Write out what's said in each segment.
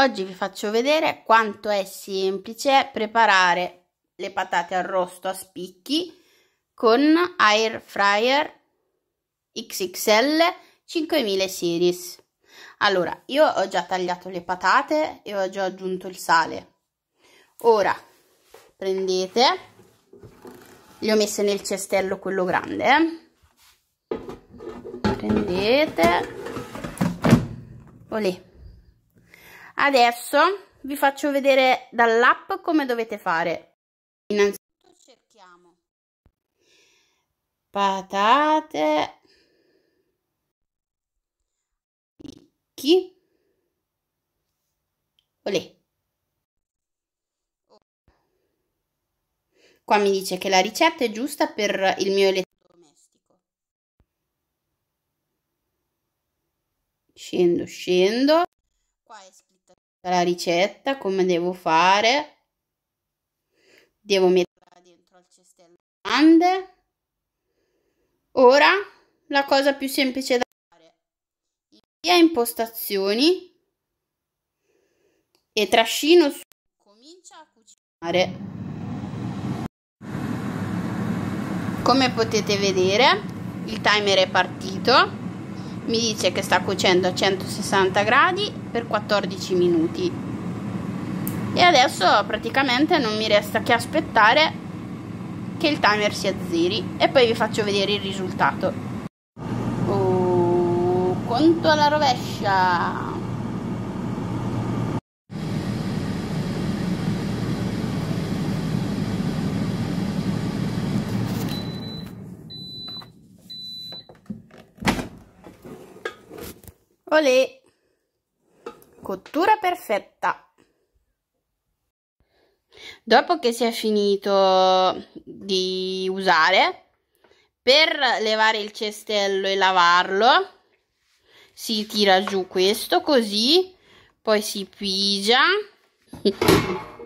Oggi vi faccio vedere quanto è semplice preparare le patate arrosto a spicchi con air fryer XXL 5000 series. Allora, io ho già tagliato le patate e ho già aggiunto il sale. Ora prendete, le ho messe nel cestello quello grande, eh? prendete, olè Adesso vi faccio vedere dall'app come dovete fare. Innanzitutto cerchiamo patate, picchi, olè. Qua mi dice che la ricetta è giusta per il mio elettrodomestico. Scendo, scendo. Qua è scritto la ricetta, come devo fare. Devo metterla dentro al cestello grande. Ora la cosa più semplice da fare. Via impostazioni e trascino su. Comincia a cucinare. Come potete vedere, il timer è partito mi dice che sta cuocendo a 160 gradi per 14 minuti e adesso praticamente non mi resta che aspettare che il timer si azzeri e poi vi faccio vedere il risultato uh, conto alla rovescia Olè! Cottura perfetta! Dopo che si è finito di usare, per levare il cestello e lavarlo, si tira giù questo così, poi si pigia.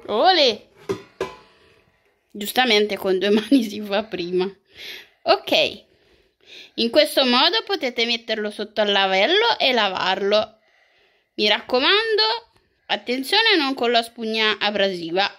Olè! Giustamente con due mani si fa prima. Ok, in questo modo potete metterlo sotto al lavello e lavarlo. Mi raccomando, attenzione non con la spugna abrasiva.